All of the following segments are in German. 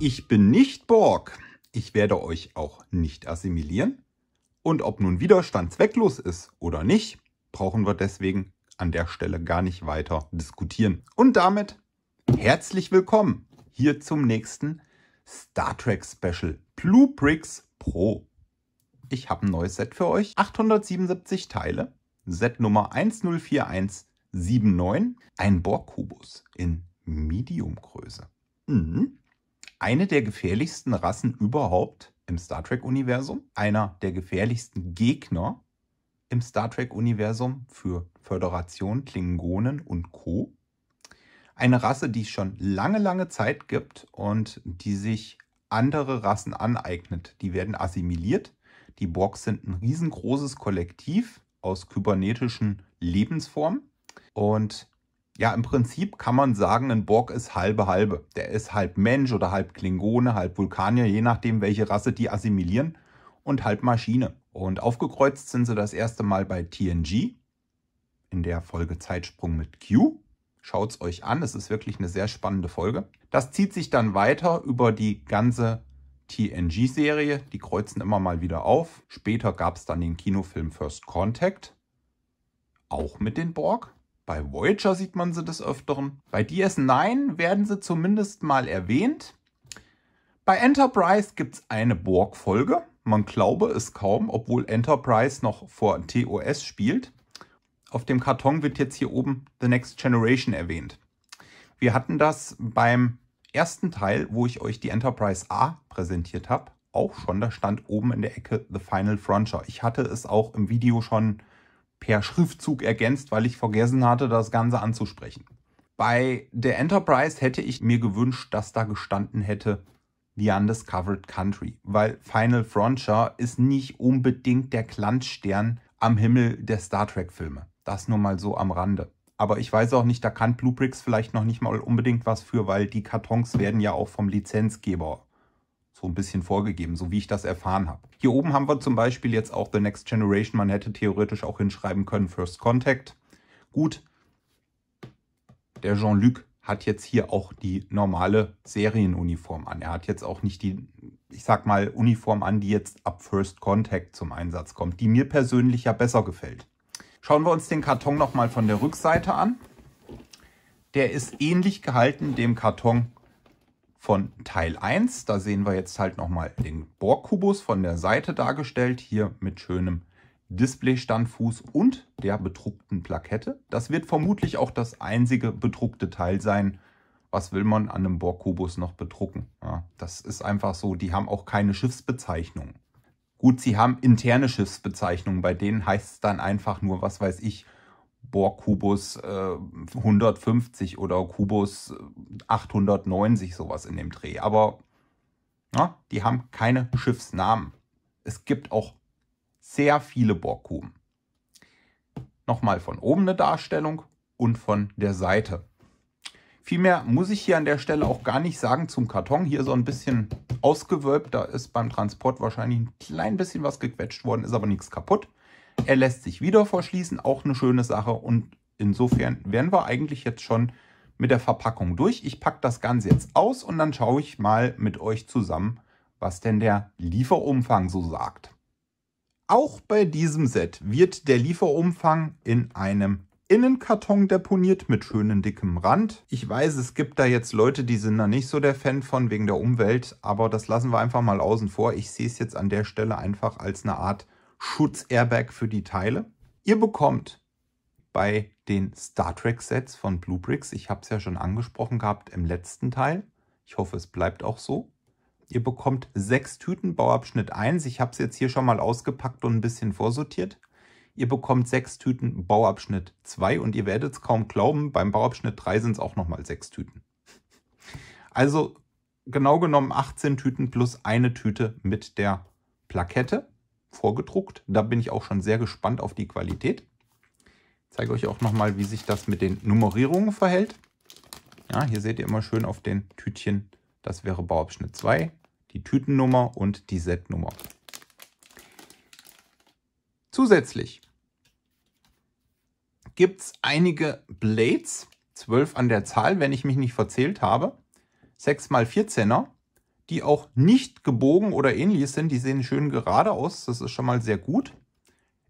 ich bin nicht Borg. Ich werde euch auch nicht assimilieren. Und ob nun Widerstand zwecklos ist oder nicht, brauchen wir deswegen an der Stelle gar nicht weiter diskutieren. Und damit herzlich willkommen hier zum nächsten Star Trek Special Blue Bricks Pro. Ich habe ein neues Set für euch. 877 Teile, Set Nummer 104179, ein Borg-Kubus in Medium-Größe. Mhm eine der gefährlichsten Rassen überhaupt im Star Trek-Universum, einer der gefährlichsten Gegner im Star Trek-Universum für Föderation, Klingonen und Co. Eine Rasse, die es schon lange, lange Zeit gibt und die sich andere Rassen aneignet. Die werden assimiliert. Die Borgs sind ein riesengroßes Kollektiv aus kybernetischen Lebensformen und ja, im Prinzip kann man sagen, ein Borg ist halbe halbe. Der ist halb Mensch oder halb Klingone, halb Vulkanier, je nachdem, welche Rasse die assimilieren, und halb Maschine. Und aufgekreuzt sind sie das erste Mal bei TNG in der Folge Zeitsprung mit Q. Schaut's euch an, es ist wirklich eine sehr spannende Folge. Das zieht sich dann weiter über die ganze TNG-Serie. Die kreuzen immer mal wieder auf. Später gab es dann den Kinofilm First Contact, auch mit den Borg. Bei Voyager sieht man sie des Öfteren. Bei DS9 werden sie zumindest mal erwähnt. Bei Enterprise gibt es eine Borg-Folge. Man glaube es kaum, obwohl Enterprise noch vor TOS spielt. Auf dem Karton wird jetzt hier oben The Next Generation erwähnt. Wir hatten das beim ersten Teil, wo ich euch die Enterprise A präsentiert habe, auch schon. Da stand oben in der Ecke The Final Frontier. Ich hatte es auch im Video schon per Schriftzug ergänzt, weil ich vergessen hatte, das Ganze anzusprechen. Bei der Enterprise hätte ich mir gewünscht, dass da gestanden hätte The Undiscovered Country, weil Final Frontier ist nicht unbedingt der Glanzstern am Himmel der Star Trek-Filme. Das nur mal so am Rande. Aber ich weiß auch nicht, da kann Bluebricks vielleicht noch nicht mal unbedingt was für, weil die Kartons werden ja auch vom Lizenzgeber so ein bisschen vorgegeben, so wie ich das erfahren habe. Hier oben haben wir zum Beispiel jetzt auch The Next Generation. Man hätte theoretisch auch hinschreiben können First Contact. Gut, der Jean-Luc hat jetzt hier auch die normale Serienuniform an. Er hat jetzt auch nicht die, ich sag mal, Uniform an, die jetzt ab First Contact zum Einsatz kommt, die mir persönlich ja besser gefällt. Schauen wir uns den Karton nochmal von der Rückseite an. Der ist ähnlich gehalten dem Karton von Teil 1. Da sehen wir jetzt halt nochmal den Bohrkubus von der Seite dargestellt, hier mit schönem Displaystandfuß und der bedruckten Plakette. Das wird vermutlich auch das einzige bedruckte Teil sein. Was will man an einem Bohrkubus noch bedrucken? Ja, das ist einfach so, die haben auch keine Schiffsbezeichnung. Gut, sie haben interne Schiffsbezeichnungen, bei denen heißt es dann einfach nur, was weiß ich, Bohrkubus äh, 150 oder Kubus 890, äh, sowas in dem Dreh. Aber na, die haben keine Schiffsnamen. Es gibt auch sehr viele Bohrkuben. Nochmal von oben eine Darstellung und von der Seite. Viel mehr muss ich hier an der Stelle auch gar nicht sagen zum Karton. Hier so ein bisschen ausgewölbt, da ist beim Transport wahrscheinlich ein klein bisschen was gequetscht worden, ist aber nichts kaputt. Er lässt sich wieder verschließen, auch eine schöne Sache. Und insofern wären wir eigentlich jetzt schon mit der Verpackung durch. Ich packe das Ganze jetzt aus und dann schaue ich mal mit euch zusammen, was denn der Lieferumfang so sagt. Auch bei diesem Set wird der Lieferumfang in einem Innenkarton deponiert mit schönen dickem Rand. Ich weiß, es gibt da jetzt Leute, die sind da nicht so der Fan von wegen der Umwelt, aber das lassen wir einfach mal außen vor. Ich sehe es jetzt an der Stelle einfach als eine Art Schutzairbag für die Teile. Ihr bekommt bei den Star Trek-Sets von Blue Bricks, ich habe es ja schon angesprochen gehabt im letzten Teil, ich hoffe es bleibt auch so, ihr bekommt sechs Tüten Bauabschnitt 1, ich habe es jetzt hier schon mal ausgepackt und ein bisschen vorsortiert. Ihr bekommt sechs Tüten Bauabschnitt 2 und ihr werdet es kaum glauben, beim Bauabschnitt 3 sind es auch nochmal sechs Tüten. Also genau genommen 18 Tüten plus eine Tüte mit der Plakette vorgedruckt. Da bin ich auch schon sehr gespannt auf die Qualität. Ich zeige euch auch nochmal, wie sich das mit den Nummerierungen verhält. Ja, hier seht ihr immer schön auf den Tütchen, das wäre Bauabschnitt 2, die Tütennummer und die Setnummer. Zusätzlich gibt es einige Blades, 12 an der Zahl, wenn ich mich nicht verzählt habe, 6x14er die auch nicht gebogen oder ähnliches sind. Die sehen schön gerade aus. Das ist schon mal sehr gut.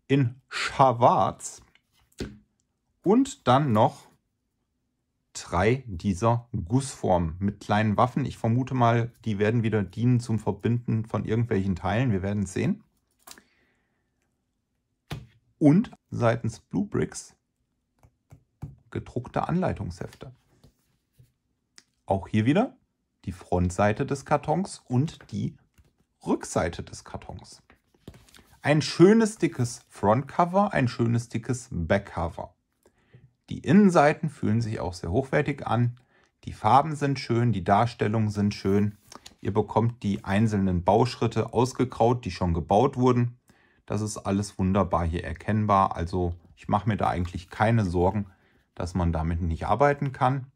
In Schwarz. Und dann noch drei dieser Gussformen mit kleinen Waffen. Ich vermute mal, die werden wieder dienen zum Verbinden von irgendwelchen Teilen. Wir werden es sehen. Und seitens Blue Bricks gedruckte Anleitungshefte. Auch hier wieder die Frontseite des Kartons und die Rückseite des Kartons. Ein schönes dickes Frontcover, ein schönes dickes Backcover. Die Innenseiten fühlen sich auch sehr hochwertig an. Die Farben sind schön, die Darstellungen sind schön. Ihr bekommt die einzelnen Bauschritte ausgekraut, die schon gebaut wurden. Das ist alles wunderbar hier erkennbar. Also ich mache mir da eigentlich keine Sorgen, dass man damit nicht arbeiten kann.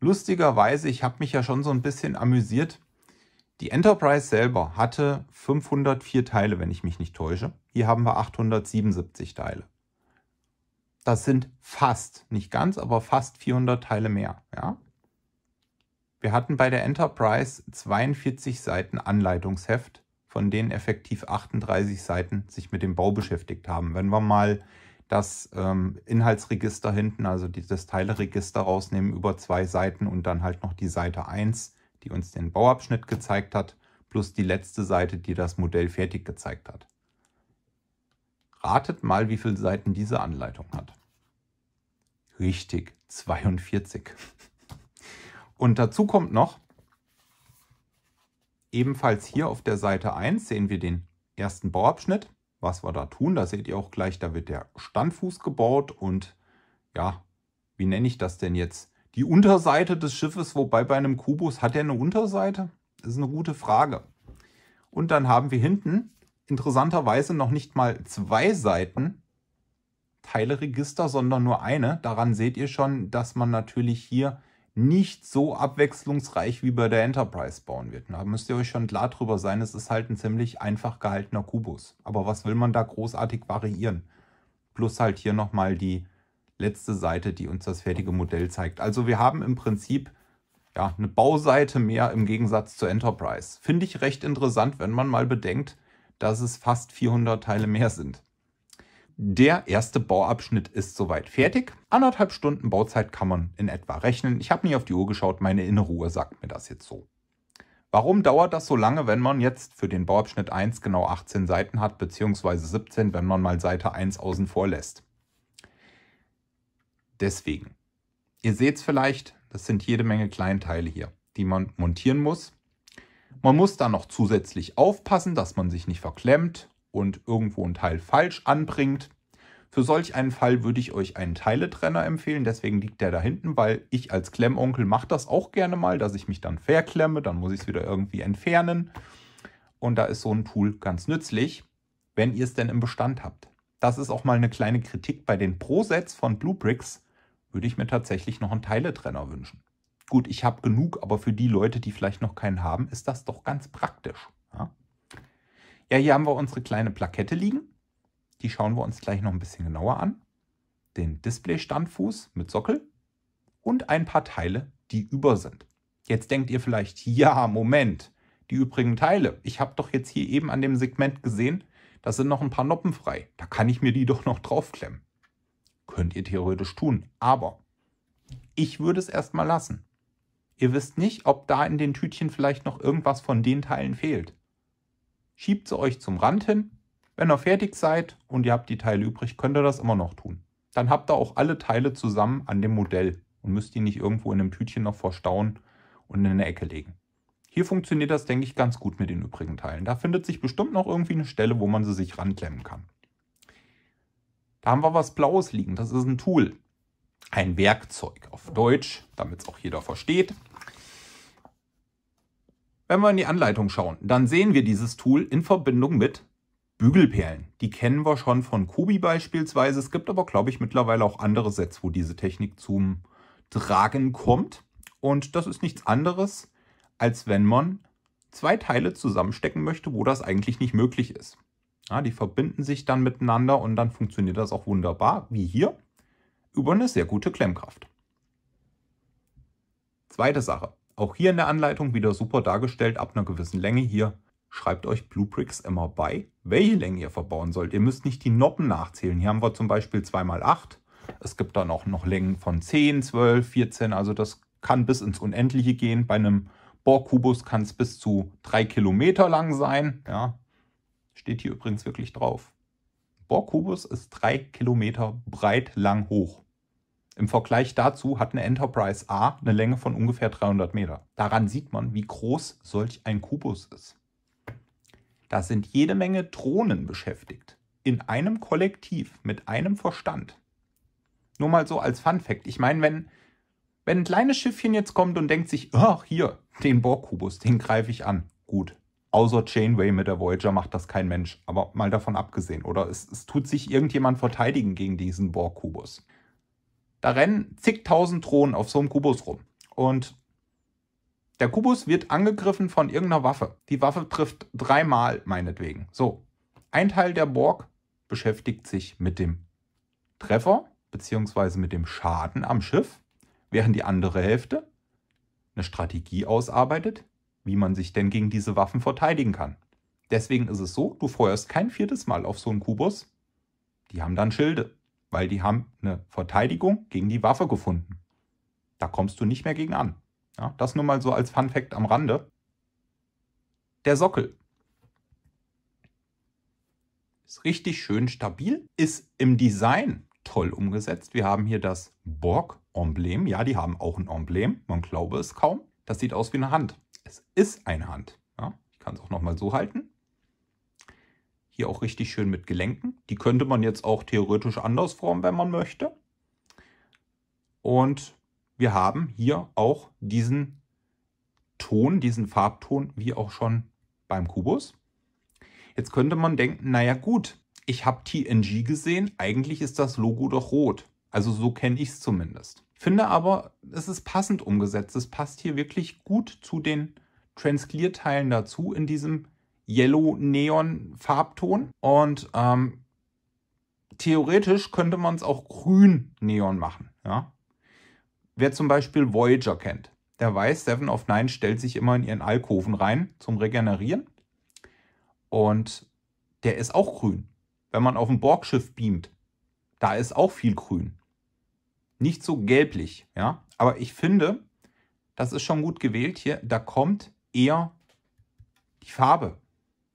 Lustigerweise, ich habe mich ja schon so ein bisschen amüsiert. Die Enterprise selber hatte 504 Teile, wenn ich mich nicht täusche. Hier haben wir 877 Teile. Das sind fast, nicht ganz, aber fast 400 Teile mehr. Ja? Wir hatten bei der Enterprise 42 Seiten Anleitungsheft, von denen effektiv 38 Seiten sich mit dem Bau beschäftigt haben. Wenn wir mal das ähm, Inhaltsregister hinten, also dieses das Teileregister rausnehmen über zwei Seiten und dann halt noch die Seite 1, die uns den Bauabschnitt gezeigt hat, plus die letzte Seite, die das Modell fertig gezeigt hat. Ratet mal, wie viele Seiten diese Anleitung hat. Richtig, 42. Und dazu kommt noch, ebenfalls hier auf der Seite 1 sehen wir den ersten Bauabschnitt was wir da tun. Da seht ihr auch gleich, da wird der Standfuß gebaut und ja, wie nenne ich das denn jetzt? Die Unterseite des Schiffes, wobei bei einem Kubus, hat er eine Unterseite? Das ist eine gute Frage. Und dann haben wir hinten interessanterweise noch nicht mal zwei Seiten Teileregister, sondern nur eine. Daran seht ihr schon, dass man natürlich hier nicht so abwechslungsreich wie bei der Enterprise bauen wird. Da müsst ihr euch schon klar drüber sein, es ist halt ein ziemlich einfach gehaltener Kubus. Aber was will man da großartig variieren? Plus halt hier nochmal die letzte Seite, die uns das fertige Modell zeigt. Also wir haben im Prinzip ja, eine Bauseite mehr im Gegensatz zur Enterprise. Finde ich recht interessant, wenn man mal bedenkt, dass es fast 400 Teile mehr sind. Der erste Bauabschnitt ist soweit fertig. Anderthalb Stunden Bauzeit kann man in etwa rechnen. Ich habe nie auf die Uhr geschaut, meine innere Uhr sagt mir das jetzt so. Warum dauert das so lange, wenn man jetzt für den Bauabschnitt 1 genau 18 Seiten hat, beziehungsweise 17, wenn man mal Seite 1 außen vor lässt? Deswegen. Ihr seht es vielleicht, das sind jede Menge Kleinteile hier, die man montieren muss. Man muss da noch zusätzlich aufpassen, dass man sich nicht verklemmt und irgendwo ein Teil falsch anbringt. Für solch einen Fall würde ich euch einen Teiletrenner empfehlen, deswegen liegt der da hinten, weil ich als Klemmonkel mache das auch gerne mal, dass ich mich dann verklemme, dann muss ich es wieder irgendwie entfernen. Und da ist so ein Tool ganz nützlich, wenn ihr es denn im Bestand habt. Das ist auch mal eine kleine Kritik bei den Pro-Sets von Bluebricks, würde ich mir tatsächlich noch einen Teiletrenner wünschen. Gut, ich habe genug, aber für die Leute, die vielleicht noch keinen haben, ist das doch ganz praktisch. Ja? Ja, hier haben wir unsere kleine Plakette liegen. Die schauen wir uns gleich noch ein bisschen genauer an. Den Display-Standfuß mit Sockel und ein paar Teile, die über sind. Jetzt denkt ihr vielleicht, ja, Moment, die übrigen Teile. Ich habe doch jetzt hier eben an dem Segment gesehen, da sind noch ein paar Noppen frei. Da kann ich mir die doch noch draufklemmen. Könnt ihr theoretisch tun, aber ich würde es erstmal lassen. Ihr wisst nicht, ob da in den Tütchen vielleicht noch irgendwas von den Teilen fehlt schiebt sie euch zum Rand hin. Wenn ihr fertig seid und ihr habt die Teile übrig, könnt ihr das immer noch tun. Dann habt ihr auch alle Teile zusammen an dem Modell und müsst die nicht irgendwo in einem Tütchen noch verstauen und in eine Ecke legen. Hier funktioniert das, denke ich, ganz gut mit den übrigen Teilen. Da findet sich bestimmt noch irgendwie eine Stelle, wo man sie sich ranklemmen kann. Da haben wir was Blaues liegen. Das ist ein Tool. Ein Werkzeug auf Deutsch, damit es auch jeder versteht. Wenn wir in die Anleitung schauen, dann sehen wir dieses Tool in Verbindung mit Bügelperlen. Die kennen wir schon von Kobi beispielsweise. Es gibt aber, glaube ich, mittlerweile auch andere Sets, wo diese Technik zum Tragen kommt. Und das ist nichts anderes, als wenn man zwei Teile zusammenstecken möchte, wo das eigentlich nicht möglich ist. Ja, die verbinden sich dann miteinander und dann funktioniert das auch wunderbar, wie hier, über eine sehr gute Klemmkraft. Zweite Sache. Auch hier in der Anleitung wieder super dargestellt, ab einer gewissen Länge hier. Schreibt euch Bluebricks immer bei, welche Länge ihr verbauen sollt. Ihr müsst nicht die Noppen nachzählen. Hier haben wir zum Beispiel 2x8. Es gibt dann auch noch Längen von 10, 12, 14. Also das kann bis ins Unendliche gehen. Bei einem Bohrkubus kann es bis zu 3 Kilometer lang sein. Ja, steht hier übrigens wirklich drauf. Bohrkubus ist 3 Kilometer breit lang hoch. Im Vergleich dazu hat eine Enterprise A eine Länge von ungefähr 300 Meter. Daran sieht man, wie groß solch ein Kubus ist. Da sind jede Menge Drohnen beschäftigt. In einem Kollektiv, mit einem Verstand. Nur mal so als Fun Fact. Ich meine, wenn, wenn ein kleines Schiffchen jetzt kommt und denkt sich, ach, hier, den Borg-Kubus, den greife ich an. Gut. Außer Chainway mit der Voyager macht das kein Mensch, aber mal davon abgesehen. Oder es, es tut sich irgendjemand verteidigen gegen diesen Borg-Kubus. Da rennen zigtausend Drohnen auf so einem Kubus rum. Und der Kubus wird angegriffen von irgendeiner Waffe. Die Waffe trifft dreimal, meinetwegen. So. Ein Teil der Borg beschäftigt sich mit dem Treffer bzw. mit dem Schaden am Schiff, während die andere Hälfte eine Strategie ausarbeitet, wie man sich denn gegen diese Waffen verteidigen kann. Deswegen ist es so, du feuerst kein viertes Mal auf so einen Kubus. Die haben dann Schilde weil die haben eine Verteidigung gegen die Waffe gefunden. Da kommst du nicht mehr gegen an. Ja, das nur mal so als Fun Fact am Rande. Der Sockel ist richtig schön stabil, ist im Design toll umgesetzt. Wir haben hier das Borg-Emblem. Ja, die haben auch ein Emblem. Man glaube es kaum. Das sieht aus wie eine Hand. Es ist eine Hand. Ja, ich kann es auch nochmal so halten. Hier auch richtig schön mit Gelenken. Die könnte man jetzt auch theoretisch anders formen, wenn man möchte. Und wir haben hier auch diesen Ton, diesen Farbton, wie auch schon beim Kubus. Jetzt könnte man denken, naja gut, ich habe TNG gesehen, eigentlich ist das Logo doch rot. Also so kenne ich es zumindest. Finde aber, es ist passend umgesetzt. Es passt hier wirklich gut zu den Transklier-Teilen dazu in diesem Yellow Neon Farbton und ähm, theoretisch könnte man es auch grün Neon machen. Ja? Wer zum Beispiel Voyager kennt, der weiß, Seven of Nine stellt sich immer in ihren Alkoven rein zum Regenerieren und der ist auch grün. Wenn man auf ein Borgschiff beamt, da ist auch viel grün. Nicht so gelblich, ja. Aber ich finde, das ist schon gut gewählt hier. Da kommt eher die Farbe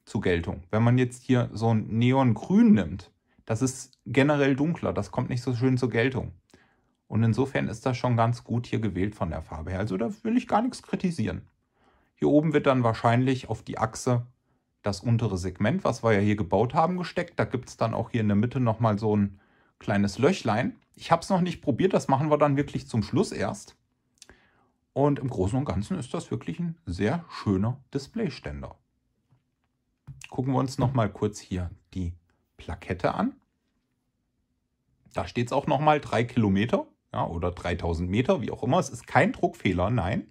zur Geltung. Wenn man jetzt hier so ein Neongrün nimmt, das ist generell dunkler, das kommt nicht so schön zur Geltung. Und insofern ist das schon ganz gut hier gewählt von der Farbe her. Also da will ich gar nichts kritisieren. Hier oben wird dann wahrscheinlich auf die Achse das untere Segment, was wir ja hier gebaut haben, gesteckt. Da gibt es dann auch hier in der Mitte nochmal so ein kleines Löchlein. Ich habe es noch nicht probiert, das machen wir dann wirklich zum Schluss erst. Und im Großen und Ganzen ist das wirklich ein sehr schöner Displayständer gucken wir uns noch mal kurz hier die Plakette an. Da steht es auch noch mal 3 Kilometer ja, oder 3000 Meter, wie auch immer. Es ist kein Druckfehler, nein.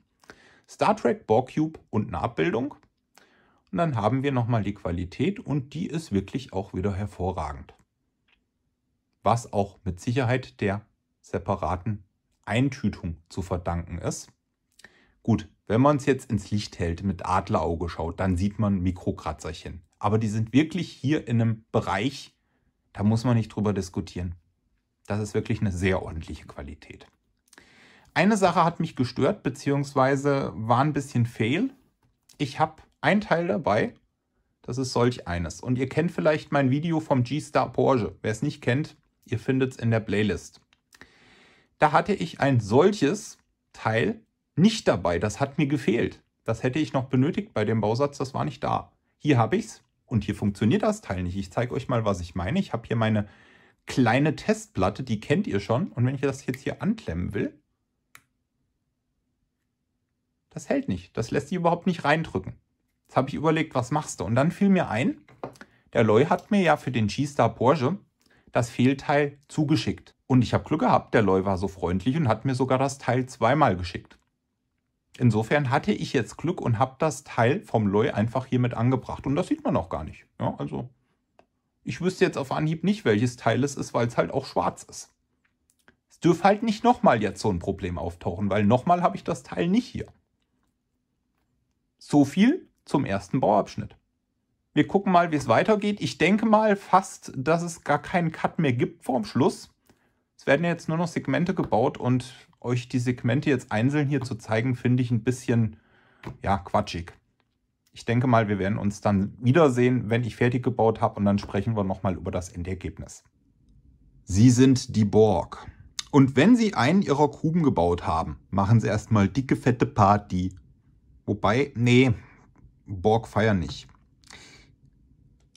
Star Trek, Borg-Cube und eine Abbildung. Und dann haben wir noch mal die Qualität und die ist wirklich auch wieder hervorragend. Was auch mit Sicherheit der separaten Eintütung zu verdanken ist. Gut, wenn man es jetzt ins Licht hält, mit Adlerauge schaut, dann sieht man Mikrokratzerchen. Aber die sind wirklich hier in einem Bereich, da muss man nicht drüber diskutieren. Das ist wirklich eine sehr ordentliche Qualität. Eine Sache hat mich gestört, beziehungsweise war ein bisschen fail. Ich habe ein Teil dabei, das ist solch eines. Und ihr kennt vielleicht mein Video vom G-Star Porsche. Wer es nicht kennt, ihr findet es in der Playlist. Da hatte ich ein solches Teil nicht dabei. Das hat mir gefehlt. Das hätte ich noch benötigt bei dem Bausatz, das war nicht da. Hier habe ich es und hier funktioniert das Teil nicht. Ich zeige euch mal, was ich meine. Ich habe hier meine kleine Testplatte, die kennt ihr schon. Und wenn ich das jetzt hier anklemmen will, das hält nicht. Das lässt sich überhaupt nicht reindrücken. Jetzt habe ich überlegt, was machst du? Und dann fiel mir ein, der Loy hat mir ja für den G-Star Porsche das Fehlteil zugeschickt. Und ich habe Glück gehabt, der Loy war so freundlich und hat mir sogar das Teil zweimal geschickt. Insofern hatte ich jetzt Glück und habe das Teil vom Loi einfach hier mit angebracht. Und das sieht man auch gar nicht. Ja, also ich wüsste jetzt auf Anhieb nicht, welches Teil es ist, weil es halt auch schwarz ist. Es dürfte halt nicht nochmal jetzt so ein Problem auftauchen, weil nochmal habe ich das Teil nicht hier. So viel zum ersten Bauabschnitt. Wir gucken mal, wie es weitergeht. Ich denke mal fast, dass es gar keinen Cut mehr gibt vorm Schluss. Es werden jetzt nur noch Segmente gebaut und euch die Segmente jetzt einzeln hier zu zeigen, finde ich ein bisschen, ja, quatschig. Ich denke mal, wir werden uns dann wiedersehen, wenn ich fertig gebaut habe und dann sprechen wir nochmal über das Endergebnis. Sie sind die Borg. Und wenn Sie einen Ihrer Kuben gebaut haben, machen Sie erstmal dicke, fette Party. Wobei, nee, Borg feiern nicht.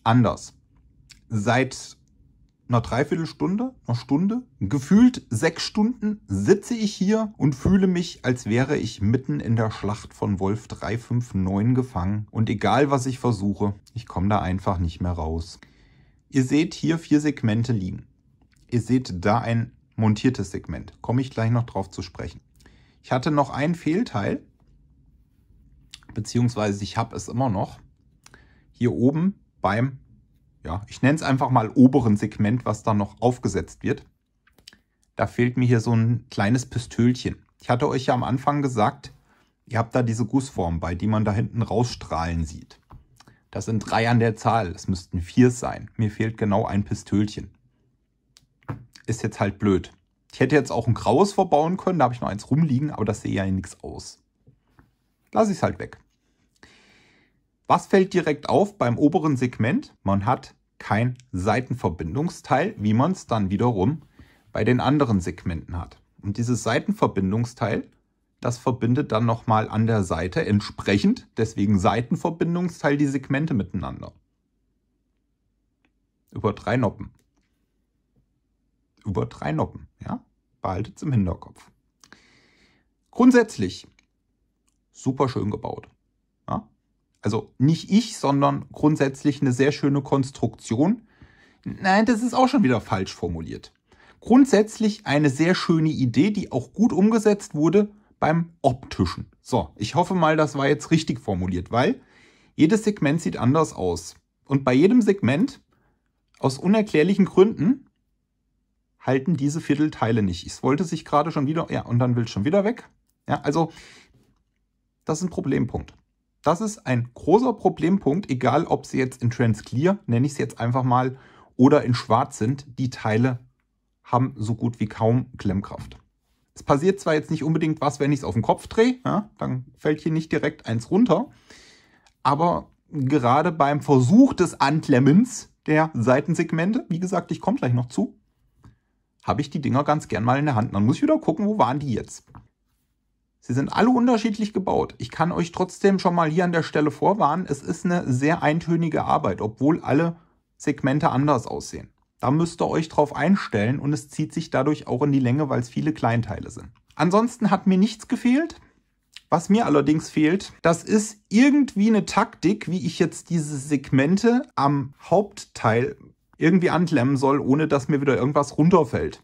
Anders. Seit einer Dreiviertelstunde, einer Stunde, gefühlt sechs Stunden sitze ich hier und fühle mich, als wäre ich mitten in der Schlacht von Wolf 359 gefangen. Und egal was ich versuche, ich komme da einfach nicht mehr raus. Ihr seht hier vier Segmente liegen. Ihr seht da ein montiertes Segment. Komme ich gleich noch drauf zu sprechen. Ich hatte noch einen Fehlteil, beziehungsweise ich habe es immer noch. Hier oben beim ja, ich nenne es einfach mal oberen Segment, was da noch aufgesetzt wird. Da fehlt mir hier so ein kleines Pistölchen. Ich hatte euch ja am Anfang gesagt, ihr habt da diese Gussform bei, die man da hinten rausstrahlen sieht. Das sind drei an der Zahl, es müssten vier sein. Mir fehlt genau ein Pistölchen. Ist jetzt halt blöd. Ich hätte jetzt auch ein graues verbauen können, da habe ich noch eins rumliegen, aber das sehe ja nichts aus. Lass ich es halt weg. Was fällt direkt auf beim oberen Segment? Man hat kein Seitenverbindungsteil, wie man es dann wiederum bei den anderen Segmenten hat. Und dieses Seitenverbindungsteil, das verbindet dann nochmal an der Seite entsprechend, deswegen Seitenverbindungsteil die Segmente miteinander. Über drei Noppen. Über drei Noppen, ja? Behaltet es im Hinterkopf. Grundsätzlich super schön gebaut. Ja? also nicht ich, sondern grundsätzlich eine sehr schöne Konstruktion. Nein, das ist auch schon wieder falsch formuliert. Grundsätzlich eine sehr schöne Idee, die auch gut umgesetzt wurde beim optischen. So, ich hoffe mal, das war jetzt richtig formuliert, weil jedes Segment sieht anders aus. Und bei jedem Segment, aus unerklärlichen Gründen, halten diese Viertelteile nicht. Es wollte sich gerade schon wieder, ja, und dann will es schon wieder weg. Ja, also, das ist ein Problempunkt. Das ist ein großer Problempunkt, egal ob sie jetzt in Transclear, nenne ich es jetzt einfach mal, oder in Schwarz sind. Die Teile haben so gut wie kaum Klemmkraft. Es passiert zwar jetzt nicht unbedingt was, wenn ich es auf den Kopf drehe, ja, dann fällt hier nicht direkt eins runter, aber gerade beim Versuch des Anklemmens der Seitensegmente, wie gesagt, ich komme gleich noch zu, habe ich die Dinger ganz gern mal in der Hand. Dann muss ich wieder gucken, wo waren die jetzt. Sie sind alle unterschiedlich gebaut. Ich kann euch trotzdem schon mal hier an der Stelle vorwarnen, es ist eine sehr eintönige Arbeit, obwohl alle Segmente anders aussehen. Da müsst ihr euch drauf einstellen und es zieht sich dadurch auch in die Länge, weil es viele Kleinteile sind. Ansonsten hat mir nichts gefehlt. Was mir allerdings fehlt, das ist irgendwie eine Taktik, wie ich jetzt diese Segmente am Hauptteil irgendwie anklemmen soll, ohne dass mir wieder irgendwas runterfällt.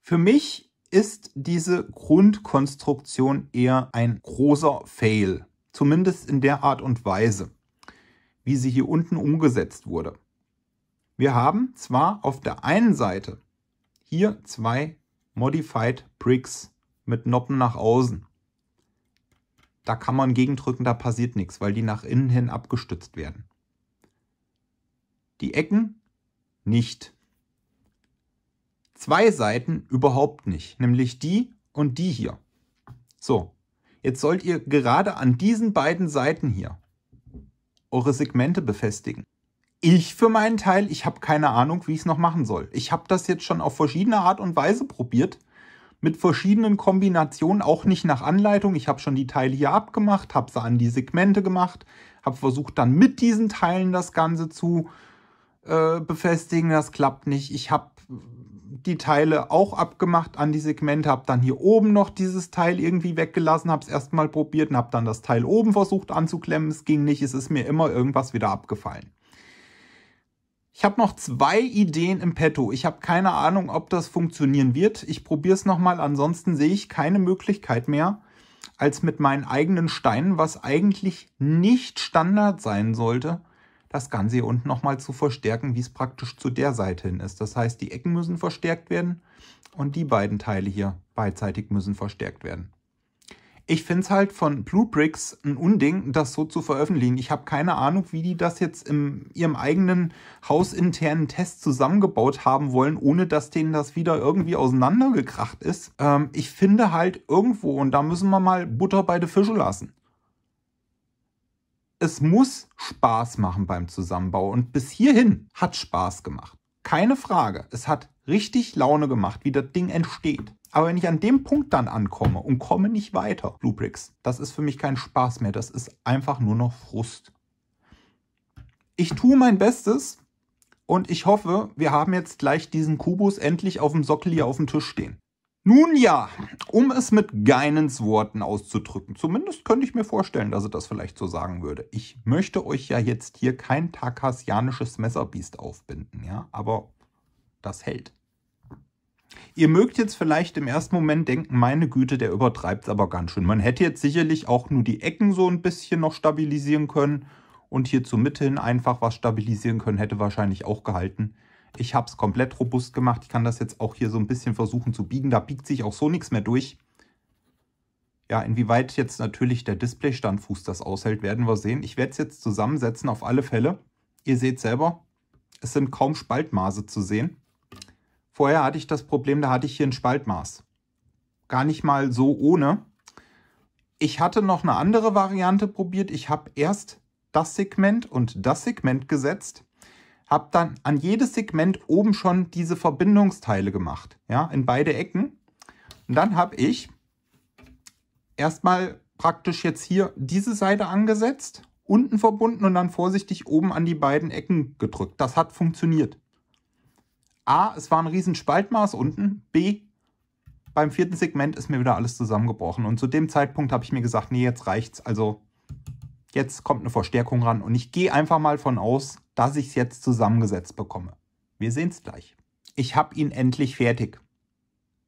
Für mich ist diese Grundkonstruktion eher ein großer Fail. Zumindest in der Art und Weise, wie sie hier unten umgesetzt wurde. Wir haben zwar auf der einen Seite hier zwei Modified Bricks mit Noppen nach außen. Da kann man gegendrücken, da passiert nichts, weil die nach innen hin abgestützt werden. Die Ecken nicht zwei Seiten überhaupt nicht, nämlich die und die hier. So, jetzt sollt ihr gerade an diesen beiden Seiten hier eure Segmente befestigen. Ich für meinen Teil, ich habe keine Ahnung, wie ich es noch machen soll. Ich habe das jetzt schon auf verschiedene Art und Weise probiert, mit verschiedenen Kombinationen, auch nicht nach Anleitung. Ich habe schon die Teile hier abgemacht, habe sie an die Segmente gemacht, habe versucht dann mit diesen Teilen das Ganze zu äh, befestigen, das klappt nicht. Ich habe die Teile auch abgemacht an die Segmente, habe dann hier oben noch dieses Teil irgendwie weggelassen, habe es erstmal probiert und habe dann das Teil oben versucht anzuklemmen. Es ging nicht, es ist mir immer irgendwas wieder abgefallen. Ich habe noch zwei Ideen im Petto. Ich habe keine Ahnung, ob das funktionieren wird. Ich probiere es nochmal, ansonsten sehe ich keine Möglichkeit mehr, als mit meinen eigenen Steinen, was eigentlich nicht Standard sein sollte, das Ganze hier unten nochmal zu verstärken, wie es praktisch zu der Seite hin ist. Das heißt, die Ecken müssen verstärkt werden und die beiden Teile hier beidseitig müssen verstärkt werden. Ich finde es halt von Bluebricks ein Unding, das so zu veröffentlichen. Ich habe keine Ahnung, wie die das jetzt in ihrem eigenen hausinternen Test zusammengebaut haben wollen, ohne dass denen das wieder irgendwie auseinandergekracht ist. Ähm, ich finde halt irgendwo, und da müssen wir mal Butter bei der Fische lassen. Es muss Spaß machen beim Zusammenbau und bis hierhin hat Spaß gemacht. Keine Frage, es hat richtig Laune gemacht, wie das Ding entsteht. Aber wenn ich an dem Punkt dann ankomme und komme nicht weiter, Bluebricks, das ist für mich kein Spaß mehr, das ist einfach nur noch Frust. Ich tue mein Bestes und ich hoffe, wir haben jetzt gleich diesen Kubus endlich auf dem Sockel hier auf dem Tisch stehen. Nun ja, um es mit Geinens Worten auszudrücken, zumindest könnte ich mir vorstellen, dass er das vielleicht so sagen würde. Ich möchte euch ja jetzt hier kein takasianisches Messerbiest aufbinden, ja, aber das hält. Ihr mögt jetzt vielleicht im ersten Moment denken, meine Güte, der übertreibt es aber ganz schön. Man hätte jetzt sicherlich auch nur die Ecken so ein bisschen noch stabilisieren können und hier zur Mitte hin einfach was stabilisieren können, hätte wahrscheinlich auch gehalten. Ich habe es komplett robust gemacht. Ich kann das jetzt auch hier so ein bisschen versuchen zu biegen. Da biegt sich auch so nichts mehr durch. Ja, inwieweit jetzt natürlich der Display-Standfuß das aushält, werden wir sehen. Ich werde es jetzt zusammensetzen auf alle Fälle. Ihr seht selber, es sind kaum Spaltmaße zu sehen. Vorher hatte ich das Problem, da hatte ich hier ein Spaltmaß. Gar nicht mal so ohne. Ich hatte noch eine andere Variante probiert. Ich habe erst das Segment und das Segment gesetzt habe dann an jedes Segment oben schon diese Verbindungsteile gemacht, ja, in beide Ecken. Und dann habe ich erstmal praktisch jetzt hier diese Seite angesetzt, unten verbunden und dann vorsichtig oben an die beiden Ecken gedrückt. Das hat funktioniert. A, es war ein riesen Spaltmaß unten. B, beim vierten Segment ist mir wieder alles zusammengebrochen. Und zu dem Zeitpunkt habe ich mir gesagt, nee, jetzt reicht's. Also jetzt kommt eine Verstärkung ran und ich gehe einfach mal von aus, dass ich es jetzt zusammengesetzt bekomme. Wir sehen es gleich. Ich habe ihn endlich fertig.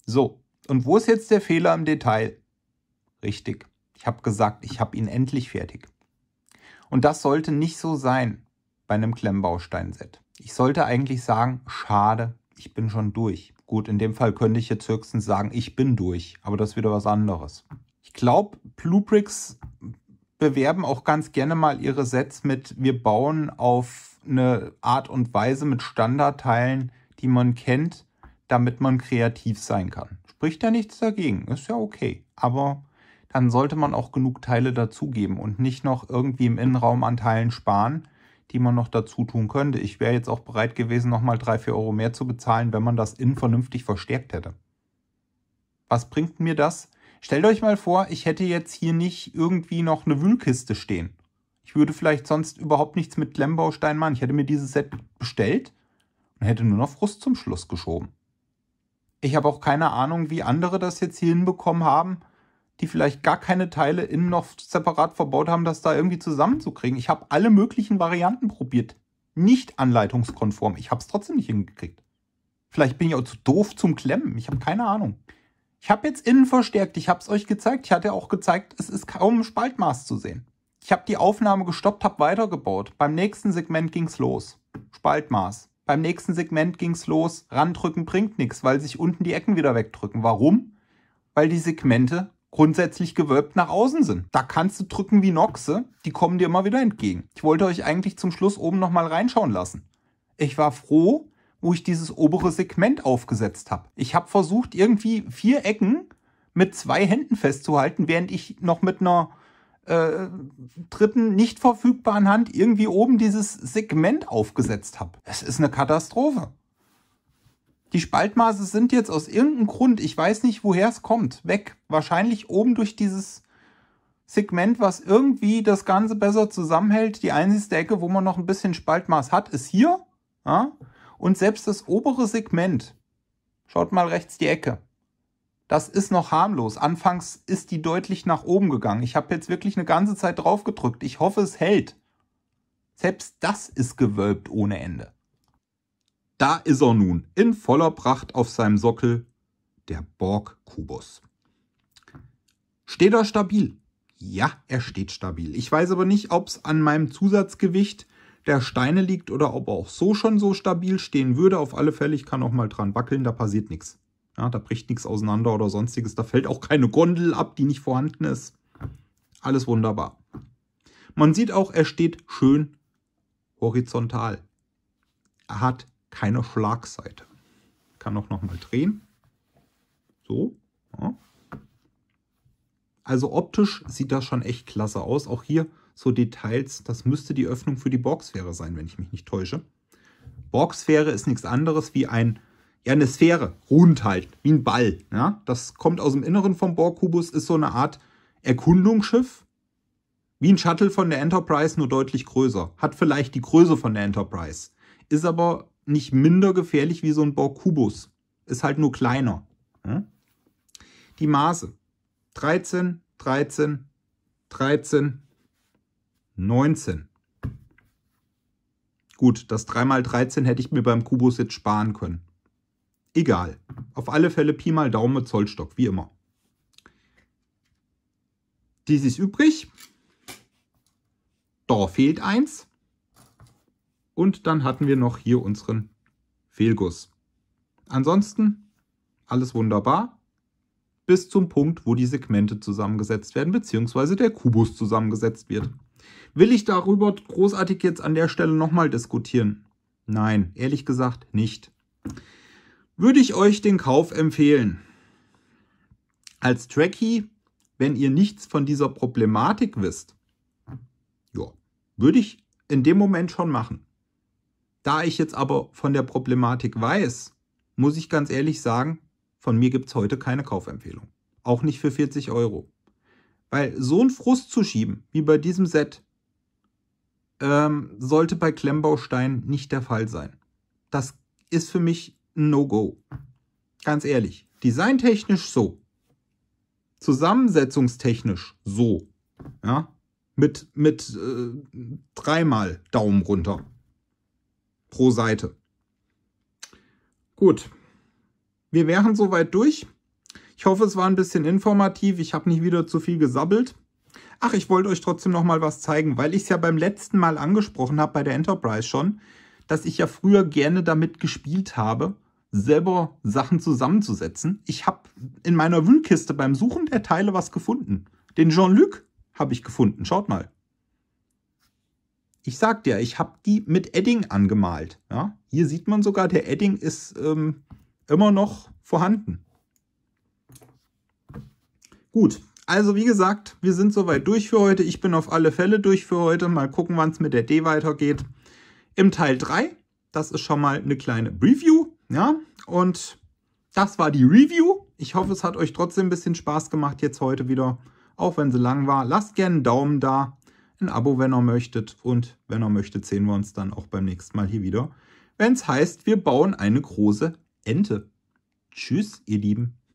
So, und wo ist jetzt der Fehler im Detail? Richtig, ich habe gesagt, ich habe ihn endlich fertig. Und das sollte nicht so sein bei einem Klemmbausteinset. Ich sollte eigentlich sagen, schade, ich bin schon durch. Gut, in dem Fall könnte ich jetzt höchstens sagen, ich bin durch, aber das ist wieder was anderes. Ich glaube, Bluebricks bewerben auch ganz gerne mal ihre Sets mit, wir bauen auf eine Art und Weise mit Standardteilen, die man kennt, damit man kreativ sein kann. Spricht ja nichts dagegen, ist ja okay. Aber dann sollte man auch genug Teile dazugeben und nicht noch irgendwie im Innenraum an Teilen sparen, die man noch dazu tun könnte. Ich wäre jetzt auch bereit gewesen, nochmal 3, 4 Euro mehr zu bezahlen, wenn man das innen vernünftig verstärkt hätte. Was bringt mir das, Stellt euch mal vor, ich hätte jetzt hier nicht irgendwie noch eine Wühlkiste stehen. Ich würde vielleicht sonst überhaupt nichts mit Klemmbaustein machen. Ich hätte mir dieses Set bestellt und hätte nur noch Frust zum Schluss geschoben. Ich habe auch keine Ahnung, wie andere das jetzt hier hinbekommen haben, die vielleicht gar keine Teile innen noch separat verbaut haben, das da irgendwie zusammenzukriegen. Ich habe alle möglichen Varianten probiert. Nicht anleitungskonform. Ich habe es trotzdem nicht hingekriegt. Vielleicht bin ich auch zu doof zum Klemmen. Ich habe keine Ahnung. Ich habe jetzt innen verstärkt, ich habe es euch gezeigt, ich hatte auch gezeigt, es ist kaum Spaltmaß zu sehen. Ich habe die Aufnahme gestoppt, habe weitergebaut. Beim nächsten Segment ging es los. Spaltmaß. Beim nächsten Segment ging es los, randrücken bringt nichts, weil sich unten die Ecken wieder wegdrücken. Warum? Weil die Segmente grundsätzlich gewölbt nach außen sind. Da kannst du drücken wie Noxe, die kommen dir immer wieder entgegen. Ich wollte euch eigentlich zum Schluss oben nochmal reinschauen lassen. Ich war froh, wo ich dieses obere Segment aufgesetzt habe. Ich habe versucht, irgendwie vier Ecken mit zwei Händen festzuhalten, während ich noch mit einer äh, dritten nicht verfügbaren Hand irgendwie oben dieses Segment aufgesetzt habe. Es ist eine Katastrophe. Die Spaltmaße sind jetzt aus irgendeinem Grund, ich weiß nicht, woher es kommt, weg. Wahrscheinlich oben durch dieses Segment, was irgendwie das Ganze besser zusammenhält. Die einzige Ecke, wo man noch ein bisschen Spaltmaß hat, ist hier. Ja? Und selbst das obere Segment, schaut mal rechts die Ecke, das ist noch harmlos. Anfangs ist die deutlich nach oben gegangen. Ich habe jetzt wirklich eine ganze Zeit drauf gedrückt. Ich hoffe, es hält. Selbst das ist gewölbt ohne Ende. Da ist er nun, in voller Pracht auf seinem Sockel, der Borg-Kubus. Steht er stabil? Ja, er steht stabil. Ich weiß aber nicht, ob es an meinem Zusatzgewicht der Steine liegt oder ob er auch so schon so stabil stehen würde. Auf alle Fälle, ich kann auch mal dran wackeln, da passiert nichts. Ja, da bricht nichts auseinander oder sonstiges. Da fällt auch keine Gondel ab, die nicht vorhanden ist. Alles wunderbar. Man sieht auch, er steht schön horizontal. Er hat keine Schlagseite. Kann auch nochmal drehen. So. Ja. Also optisch sieht das schon echt klasse aus. Auch hier so Details. Das müsste die Öffnung für die Borgsphäre sein, wenn ich mich nicht täusche. Borgsphäre ist nichts anderes wie ein, ja, eine Sphäre, rund halt, wie ein Ball. Ja? Das kommt aus dem Inneren vom Borgkubus, ist so eine Art Erkundungsschiff, wie ein Shuttle von der Enterprise, nur deutlich größer. Hat vielleicht die Größe von der Enterprise. Ist aber nicht minder gefährlich wie so ein Borgkubus. Ist halt nur kleiner. Die Maße. 13, 13, 13, 19. Gut, das 3 mal 13 hätte ich mir beim Kubus jetzt sparen können. Egal. Auf alle Fälle Pi mal Daumen mit Zollstock, wie immer. Dies ist übrig. Da fehlt eins. Und dann hatten wir noch hier unseren Fehlguss. Ansonsten alles wunderbar. Bis zum Punkt, wo die Segmente zusammengesetzt werden, beziehungsweise der Kubus zusammengesetzt wird. Will ich darüber großartig jetzt an der Stelle nochmal diskutieren? Nein, ehrlich gesagt nicht. Würde ich euch den Kauf empfehlen? Als Trekkie, wenn ihr nichts von dieser Problematik wisst, ja, würde ich in dem Moment schon machen. Da ich jetzt aber von der Problematik weiß, muss ich ganz ehrlich sagen, von mir gibt es heute keine Kaufempfehlung. Auch nicht für 40 Euro. Weil so einen Frust zu schieben, wie bei diesem Set, ähm, sollte bei Klemmbaustein nicht der Fall sein. Das ist für mich ein No-Go. Ganz ehrlich. Designtechnisch so. Zusammensetzungstechnisch so. Ja. Mit, mit äh, dreimal Daumen runter. Pro Seite. Gut. Wir wären soweit durch. Ich hoffe, es war ein bisschen informativ. Ich habe nicht wieder zu viel gesabbelt. Ach, ich wollte euch trotzdem noch mal was zeigen, weil ich es ja beim letzten Mal angesprochen habe bei der Enterprise schon, dass ich ja früher gerne damit gespielt habe, selber Sachen zusammenzusetzen. Ich habe in meiner Wühlkiste beim Suchen der Teile was gefunden. Den Jean-Luc habe ich gefunden. Schaut mal. Ich sag dir, ich habe die mit Edding angemalt. Ja? Hier sieht man sogar, der Edding ist ähm, immer noch vorhanden. Gut, also wie gesagt, wir sind soweit durch für heute. Ich bin auf alle Fälle durch für heute. Mal gucken, wann es mit der D weitergeht. Im Teil 3, das ist schon mal eine kleine Review. Ja, und das war die Review. Ich hoffe, es hat euch trotzdem ein bisschen Spaß gemacht jetzt heute wieder, auch wenn sie lang war. Lasst gerne einen Daumen da, ein Abo, wenn ihr möchtet. Und wenn ihr möchtet, sehen wir uns dann auch beim nächsten Mal hier wieder, wenn es heißt, wir bauen eine große Ente. Tschüss, ihr Lieben.